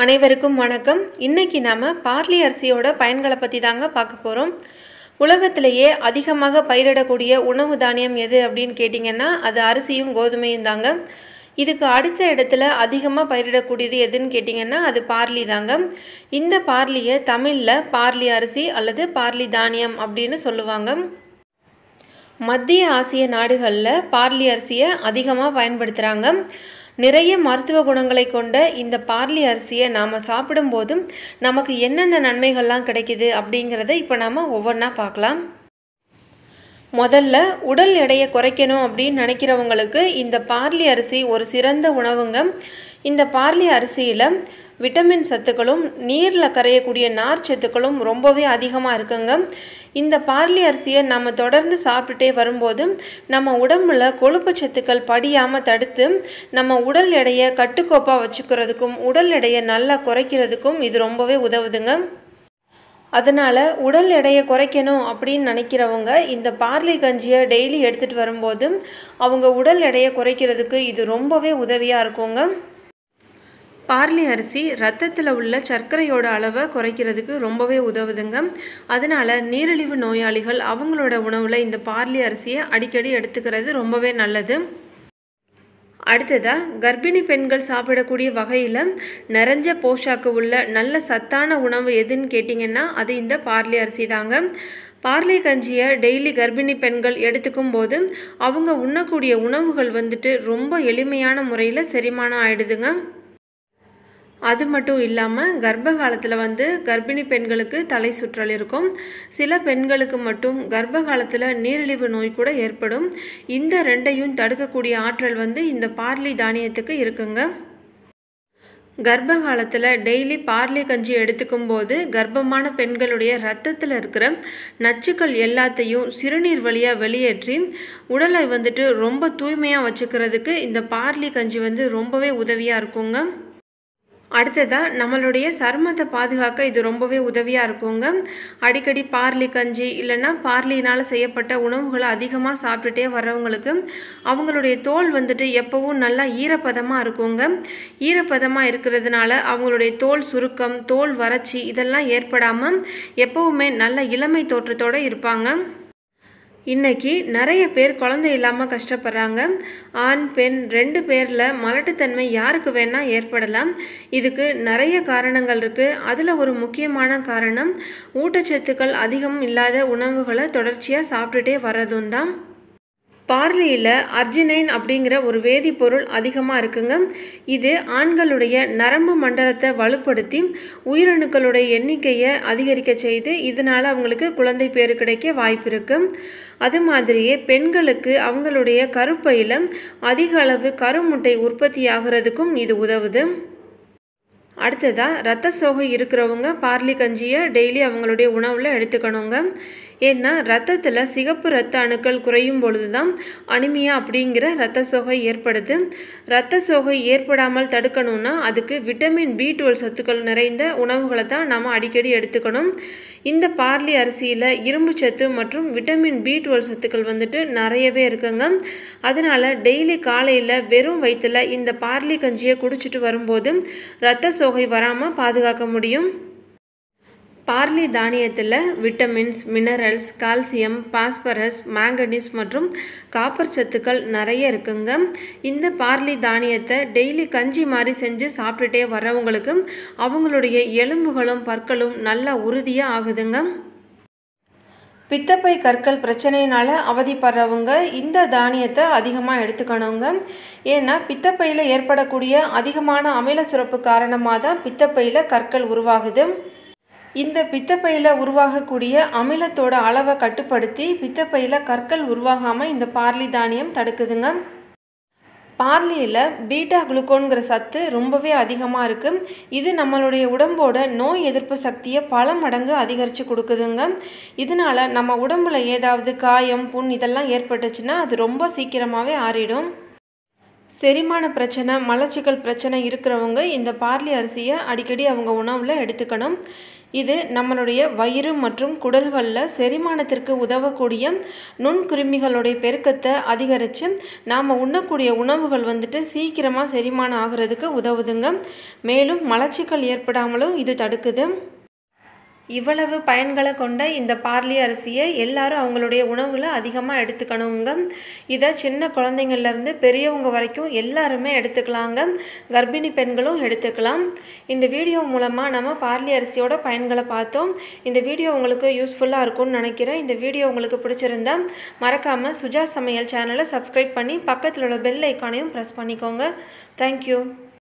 அனைவருக்கும் வணக்கம் இன்றைக்கி நாம் பார்லி அரிசியோட பயன்களை பற்றி தாங்க பார்க்க போகிறோம் உலகத்திலேயே அதிகமாக பயிரிடக்கூடிய உணவு தானியம் எது அப்படின்னு கேட்டிங்கன்னா அது அரிசியும் கோதுமையும் தாங்க இதுக்கு அடுத்த இடத்துல அதிகமாக பயிரிடக்கூடியது எதுன்னு கேட்டிங்கன்னா அது பார்லி தாங்க இந்த பார்லியை தமிழில் பார்லி அரிசி அல்லது பார்லி தானியம் அப்படின்னு சொல்லுவாங்க மத்திய ஆசிய நாடுகளில் பார்லி அரிசியை அதிகமாக பயன்படுத்துகிறாங்க நிறைய மருத்துவ குணங்களை கொண்ட இந்த பார்லி அரிசியை நாம் சாப்பிடும்போதும் நமக்கு என்னென்ன நன்மைகள்லாம் கிடைக்கிது அப்படிங்கிறத இப்போ நாம் ஒவ்வொன்றா பார்க்கலாம் முதல்ல உடல் எடையை குறைக்கணும் அப்படின்னு நினைக்கிறவங்களுக்கு இந்த பார்லி அரிசி ஒரு சிறந்த உணவுங்க இந்த பார்லி அரிசியில் விட்டமின் சத்துக்களும் நீரில் கரையக்கூடிய நார் சத்துக்களும் ரொம்பவே அதிகமாக இருக்குங்க இந்த பார்லி அரிசியை நம்ம தொடர்ந்து சாப்பிட்டுட்டே வரும்போது நம்ம உடம்புல கொழுப்பு சத்துக்கள் படியாமல் தடுத்து நம்ம உடல் எடையை கட்டுக்கோப்பாக வச்சுக்கிறதுக்கும் உடல் எடையை நல்லா குறைக்கிறதுக்கும் இது ரொம்பவே உதவுதுங்க அதனால் உடல் எடையை குறைக்கணும் அப்படின்னு நினைக்கிறவங்க இந்த பார்லி கஞ்சியை டெய்லி எடுத்துகிட்டு வரும்போது அவங்க உடல் எடையை குறைக்கிறதுக்கு இது ரொம்பவே உதவியாக இருக்குங்க பார்லி அரிசி ரத்தத்தில் உள்ள சர்க்கரையோட அளவை குறைக்கிறதுக்கு ரொம்பவே உதவுதுங்க அதனால் நீரிழிவு நோயாளிகள் அவங்களோட உணவில் இந்த பார்லி அரிசியை அடிக்கடி எடுத்துக்கிறது ரொம்பவே நல்லது அடுத்ததாக கர்ப்பிணி பெண்கள் சாப்பிடக்கூடிய வகையில் நிறைஞ்ச போஷாக்கு உள்ள நல்ல சத்தான உணவு எதுன்னு கேட்டிங்கன்னா அது இந்த பார்லி அரிசி தாங்க பார்லி கஞ்சியை டெய்லி கர்ப்பிணி பெண்கள் எடுத்துக்கும் போது அவங்க உண்ணக்கூடிய உணவுகள் வந்துட்டு ரொம்ப எளிமையான முறையில் செரிமானம் ஆயிடுதுங்க அது மட்டும் இல்லாமல் கர்ப்ப காலத்தில் வந்து கர்ப்பிணி பெண்களுக்கு தலை சுற்றல் இருக்கும் சில பெண்களுக்கு மட்டும் கர்ப்ப காலத்தில் நீரிழிவு நோய் கூட ஏற்படும் இந்த ரெண்டையும் தடுக்கக்கூடிய ஆற்றல் வந்து இந்த பார்லி தானியத்துக்கு இருக்குங்க கர்ப்ப காலத்தில் டெய்லி பார்லி கஞ்சி எடுத்துக்கும் போது கர்ப்பமான பெண்களுடைய ரத்தத்தில் இருக்கிற நச்சுக்கள் எல்லாத்தையும் சிறுநீர் வழியாக வெளியேற்றி உடலை வந்துட்டு ரொம்ப தூய்மையாக வச்சுக்கிறதுக்கு இந்த பார்லி கஞ்சி வந்து ரொம்பவே உதவியாக இருக்குங்க அடுத்ததாக நம்மளுடைய சருமத்தை பாதுகாக்க இது ரொம்பவே உதவியாக இருக்குங்க அடிக்கடி பார்லி கஞ்சி இல்லைன்னா பார்லினால் செய்யப்பட்ட உணவுகளை அதிகமாக சாப்பிட்டுட்டே வர்றவங்களுக்கு அவங்களுடைய தோல் வந்துட்டு எப்போவும் நல்லா ஈரப்பதமாக இருக்குங்க ஈரப்பதமாக இருக்கிறதுனால அவங்களுடைய தோல் சுருக்கம் தோல் வறட்சி இதெல்லாம் ஏற்படாமல் எப்போவுமே நல்ல இளமை தோற்றத்தோடு இருப்பாங்க இன்றைக்கி நிறைய பேர் குழந்தை இல்லாமல் கஷ்டப்படுறாங்க ஆண் பெண் ரெண்டு பேரில் மலட்டுத்தன்மை யாருக்கு வேணால் ஏற்படலாம் இதுக்கு நிறைய காரணங்கள் இருக்குது அதில் ஒரு முக்கியமான காரணம் ஊட்டச்சத்துக்கள் அதிகம் இல்லாத உணவுகளை தொடர்ச்சியாக சாப்பிட்டுட்டே வர்றதும் தான் பார்லியில் அர்ஜினைன் அப்படிங்கிற ஒரு வேதிப்பொருள் அதிகமாக இருக்குங்க இது ஆண்களுடைய நரம்பு மண்டலத்தை வலுப்படுத்தி உயிரணுக்களுடைய எண்ணிக்கையை அதிகரிக்க செய்து இதனால் அவங்களுக்கு குழந்தை பேர் கிடைக்க வாய்ப்பு இருக்குது அது மாதிரியே பெண்களுக்கு அவங்களுடைய கருப்பையில் அதிக அளவு கருமுட்டை உற்பத்தி ஆகிறதுக்கும் இது உதவுது அடுத்ததாக ரத்த சோகை இருக்கிறவங்க பார்லி கஞ்சியை டெய்லி அவங்களுடைய உணவில் எடுத்துக்கணுங்க ஏன்னா ரத்தத்தில் சிகப்பு ரத்த அணுக்கள் குறையும் பொழுது தான் அனிமியா அப்படிங்கிற ரத்த சோகை ஏற்படுது ரத்த சோகை ஏற்படாமல் தடுக்கணும்னா அதுக்கு விட்டமின் பி டுவெல் சத்துக்கள் நிறைந்த உணவுகளை தான் நாம் அடிக்கடி எடுத்துக்கணும் இந்த பார்லி அரிசியில் இரும்பு சத்து மற்றும் விட்டமின் பி டுவெல் சத்துக்கள் வந்துட்டு நிறையவே இருக்குங்க அதனால் டெய்லி காலையில் வெறும் வயிற்றில் இந்த பார்லி கஞ்சியை குடிச்சிட்டு வரும்போது ரத்த சோகை தொகை வராமல் பாதுகாக்க முடியும் பார்லி தானியத்தில் vitamins minerals calcium phosphorus manganese மற்றும் காப்பர் சத்துக்கள் நிறைய இருக்குங்க இந்த பார்லி தானியத்தை டெய்லி கஞ்சி மாதிரி செஞ்சு சாப்பிட்டுட்டே வர்றவங்களுக்கு அவங்களுடைய எலும்புகளும் பற்களும் நல்லா உறுதியாக ஆகுதுங்க பித்தப்பை கற்கள் பிரச்சனையினால் அவதிப்படுறவங்க இந்த தானியத்தை அதிகமாக எடுத்துக்கணுங்க ஏன்னா பித்தப்பையில் ஏற்படக்கூடிய அதிகமான அமில சுரப்பு காரணமாக தான் பித்தப்பையில் கற்கள் உருவாகுது இந்த பித்தப்பையில் உருவாகக்கூடிய அமிலத்தோட அளவை கட்டுப்படுத்தி பித்தப்பையில் கற்கள் உருவாகாமல் இந்த பார்லி தானியம் தடுக்குதுங்க பார்லியில் பீட்டா குளுக்கோனுங்கிற சத்து ரொம்பவே அதிகமாக இருக்குது இது நம்மளுடைய உடம்போட நோய் எதிர்ப்பு சக்தியை பல மடங்கு அதிகரித்து கொடுக்குதுங்க இதனால் நம்ம உடம்புல ஏதாவது காயம் புண் இதெல்லாம் ஏற்பட்டுச்சுன்னா அது ரொம்ப சீக்கிரமாகவே ஆறிடும் செரிமான பிரச்சனை மலச்சிக்கல் பிரச்சனை இருக்கிறவங்க இந்த பார்லி அரிசியை அடிக்கடி அவங்க உணவில் எடுத்துக்கணும் இது நம்மளுடைய வயிறு மற்றும் குடல்களில் செரிமானத்திற்கு உதவக்கூடிய நுண்கிருமிகளுடைய பெருக்கத்தை அதிகரித்து நாம் உண்ணக்கூடிய உணவுகள் வந்துட்டு சீக்கிரமாக செரிமானம் ஆகிறதுக்கு உதவுதுங்க மேலும் மலச்சிக்கல் ஏற்படாமலும் இது தடுக்குது இவ்வளவு பயன்களை கொண்ட இந்த பார்லி அரிசியை எல்லாரும் அவங்களுடைய உணவில் அதிகமாக எடுத்துக்கணுங்க இதை சின்ன குழந்தைங்கள்லேருந்து பெரியவங்க வரைக்கும் எல்லாருமே எடுத்துக்கலாங்க கர்ப்பிணி பெண்களும் எடுத்துக்கலாம் இந்த வீடியோ மூலமாக நம்ம பார்லி அரிசியோட பயன்களை பார்த்தோம் இந்த வீடியோ உங்களுக்கு யூஸ்ஃபுல்லாக இருக்கும்னு நினைக்கிறேன் இந்த வீடியோ உங்களுக்கு பிடிச்சிருந்தா மறக்காமல் சுஜா சமையல் சேனலை சப்ஸ்கிரைப் பண்ணி பக்கத்தில் உள்ள பெல் ஐக்கானையும் ப்ரெஸ் பண்ணிக்கோங்க தேங்க்யூ